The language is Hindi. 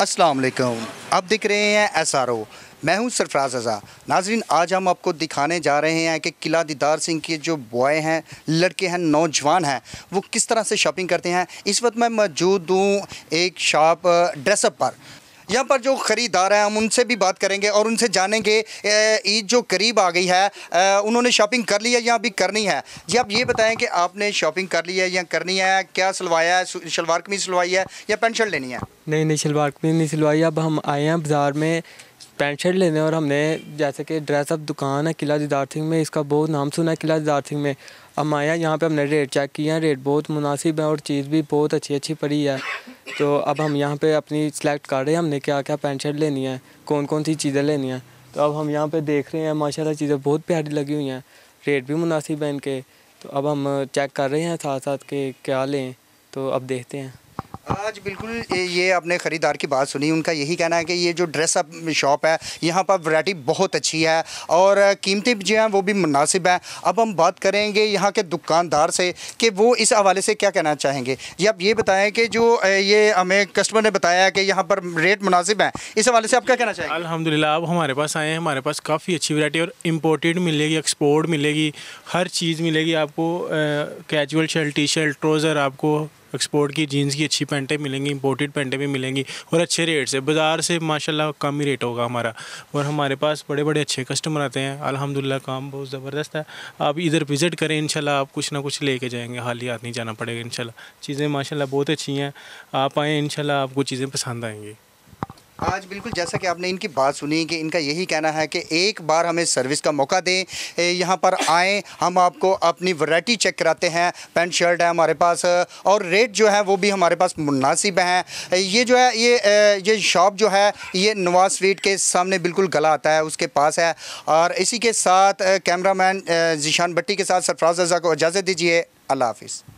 असलम आप देख रहे हैं एस आर ओ मैं हूँ सरफराज अज़ा नाजरीन आज हम आपको दिखाने जा रहे हैं कि किला दीदार सिंह के जो बॉय हैं लड़के हैं नौजवान हैं वो किस तरह से शॉपिंग करते हैं इस वक्त मैं मौजूद हूँ एक शॉप ड्रेसअप पर यहाँ पर जो ख़रीदार हैं हम उनसे भी बात करेंगे और उनसे जानेंगे ईद जो करीब आ गई है उन्होंने शॉपिंग कर ली है या अभी करनी है जी आप ये बताएं कि आपने शॉपिंग कर ली है या करनी है क्या सिलवाया है शलवार कमीज सिलवाई है या पेंट शर्ट लेनी है नहीं नहीं शलवार कमीज नहीं सिलवाई अब हम आए हैं बाज़ार में पेंट शर्ट लेने और हमने जैसे कि ड्रेसअप दुकान है किला दीदार सिंह में इसका बहुत नाम सुना है किला दीदार सिंह में हम आया यहाँ पे हमने रेट चेक किया रेट बहुत मुनासिब है और चीज़ भी बहुत अच्छी अच्छी पड़ी है तो अब हम यहाँ पे अपनी सेलेक्ट कर रहे हैं हमने क्या क्या पैंट शर्ट लेनी है कौन कौन सी चीज़ें लेनी हैं तो अब हम यहाँ पे देख रहे हैं माशाल्लाह चीज़ें बहुत प्यारी लगी हुई हैं रेट भी मुनासिब है इनके तो अब हम चेक कर रहे हैं साथ साथ के क्या लें तो अब देखते हैं आज बिल्कुल ये आपने ख़रीदार की बात सुनी उनका यही कहना है कि ये जो ड्रेसअप शॉप है यहाँ पर वैरायटी बहुत अच्छी है और कीमतें जो हैं वो भी मुनासिब हैं अब हम बात करेंगे यहाँ के दुकानदार से कि वो इस हवाले से क्या कहना चाहेंगे या आप ये बताएं कि जो ये हमें कस्टमर ने बताया कि यहाँ पर रेट मुनासिब हैं इस हवाले से आप क्या कहना चाहेंगे अलहमदिल्ला अब हमारे पास आए हैं हमारे पास काफ़ी अच्छी वरायटी और इम्पोर्टेड मिलेगी एक्सपोर्ट मिलेगी हर चीज़ मिलेगी आपको casual shirt T shirt trouser आपको एक्सपोर्ट की जीन्स की अच्छी पैंटें मिलेंगी इंपोर्टेड पैंटें भी मिलेंगी और अच्छे रेट से बाज़ार से माशाल्लाह कम ही रेट होगा हमारा और हमारे पास बड़े बड़े अच्छे कस्टमर आते हैं अल्हम्दुलिल्लाह काम बहुत ज़बरदस्त है आप इधर विज़िट करें इनशाला आप कुछ ना कुछ लेके जाएंगे हाल ही हाथ नहीं जाना पड़ेगा इनशाला चीज़ें माशाला बहुत अच्छी हैं आप आएँ इनशाला आपको चीज़ें पसंद आएँगी आज बिल्कुल जैसा कि आपने इनकी बात सुनी कि इनका यही कहना है कि एक बार हमें सर्विस का मौका दें यहाँ पर आएँ हम आपको अपनी वैरायटी चेक कराते हैं पेंट शर्ट है हमारे पास और रेट जो है वो भी हमारे पास मुनासिब हैं ये जो है ये ये शॉप जो है ये नवाज स्वीट के सामने बिल्कुल गला आता है उसके पास है और इसी के साथ मैन जीशान भट्टी के साथ सरफराज रजा को इजाज़त दीजिए अल्लाह हाफिज़